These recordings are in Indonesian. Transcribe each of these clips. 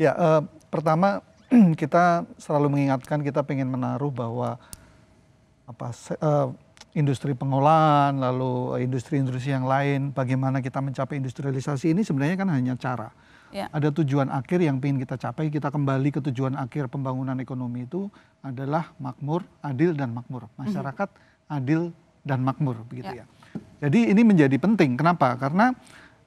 Ya, uh, pertama kita selalu mengingatkan kita ingin menaruh bahwa apa uh, industri pengolahan, lalu industri-industri yang lain, bagaimana kita mencapai industrialisasi ini sebenarnya kan hanya cara. Ya. Ada tujuan akhir yang ingin kita capai, kita kembali ke tujuan akhir pembangunan ekonomi itu adalah makmur, adil dan makmur. Mhm. Masyarakat mm -hmm. adil dan makmur begitu ya. ya. Jadi ini menjadi penting. Kenapa? Karena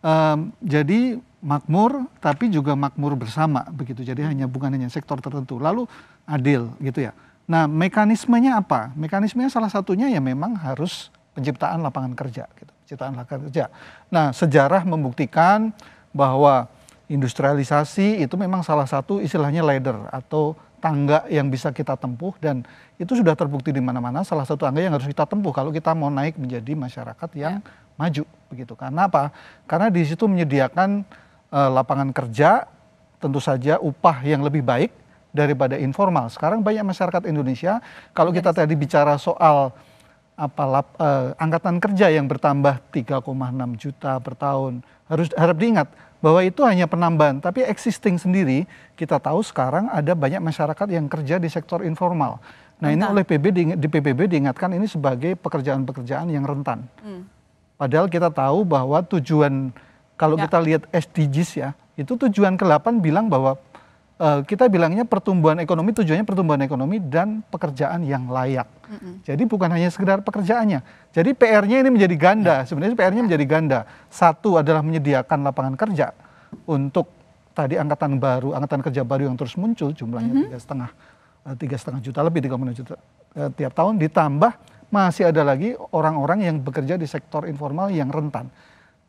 um, jadi makmur tapi juga makmur bersama begitu. Jadi hanya bukan hanya sektor tertentu. Lalu adil gitu ya. Nah, mekanismenya apa? Mekanismenya salah satunya ya memang harus penciptaan lapangan kerja gitu. Penciptaan lapangan kerja. Nah, sejarah membuktikan bahwa industrialisasi itu memang salah satu istilahnya ladder atau tangga yang bisa kita tempuh dan itu sudah terbukti di mana-mana salah satu tangga yang harus kita tempuh kalau kita mau naik menjadi masyarakat yang ya. maju begitu. Karena apa? Karena di situ menyediakan uh, lapangan kerja, tentu saja upah yang lebih baik daripada informal. Sekarang banyak masyarakat Indonesia kalau kita yes. tadi bicara soal apa lap, uh, angkatan kerja yang bertambah 3,6 juta per tahun. Harus harap diingat bahwa itu hanya penambahan, tapi existing sendiri kita tahu sekarang ada banyak masyarakat yang kerja di sektor informal. Nah rentan. ini oleh PB di, di PBB diingatkan ini sebagai pekerjaan-pekerjaan yang rentan. Hmm. Padahal kita tahu bahwa tujuan kalau ya. kita lihat SDGs ya, itu tujuan ke-8 bilang bahwa uh, kita bilangnya pertumbuhan ekonomi tujuannya pertumbuhan ekonomi dan pekerjaan yang layak. Mm -hmm. Jadi bukan hanya sekedar pekerjaannya. Jadi PR-nya ini menjadi ganda. Ya. Sebenarnya PR-nya ya. menjadi ganda. Satu adalah menyediakan lapangan kerja untuk tadi angkatan baru, angkatan kerja baru yang terus muncul jumlahnya mm-hmm. tiga setengah eh, tiga setengah juta lebih tiga juta eh, tiap tahun ditambah masih ada lagi orang-orang yang bekerja di sektor informal yang rentan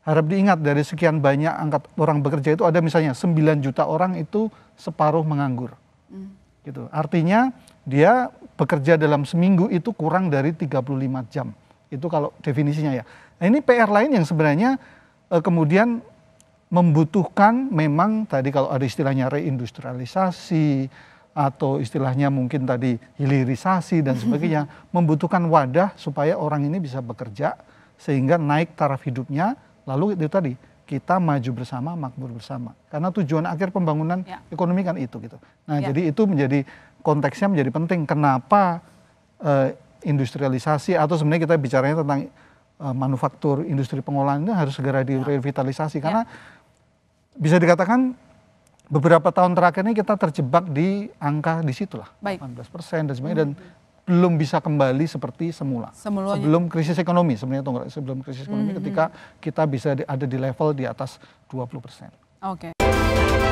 harap diingat dari sekian banyak angkat orang bekerja itu ada misalnya 9 juta orang itu separuh menganggur. Hmm. Gitu. Artinya dia bekerja dalam seminggu itu kurang dari 35 jam. Itu kalau definisinya ya. Nah, ini PR lain yang sebenarnya eh, kemudian membutuhkan memang tadi kalau ada istilahnya reindustrialisasi atau istilahnya mungkin tadi hilirisasi dan sebagainya membutuhkan wadah supaya orang ini bisa bekerja sehingga naik taraf hidupnya lalu itu tadi kita maju bersama makmur bersama karena tujuan akhir pembangunan ya. ekonomi kan itu gitu nah ya. jadi itu menjadi konteksnya menjadi penting kenapa uh, industrialisasi atau sebenarnya kita bicaranya tentang uh, manufaktur industri pengolahan itu harus segera ya. direvitalisasi ya. karena bisa dikatakan beberapa tahun terakhir ini kita terjebak di angka di situlah 18 persen dan sebagainya dan hmm belum bisa kembali seperti semula. Semulanya. Sebelum krisis ekonomi sebenarnya sebelum krisis ekonomi mm -hmm. ketika hmm. kita bisa ada di level di atas 20%. Oke. Okay.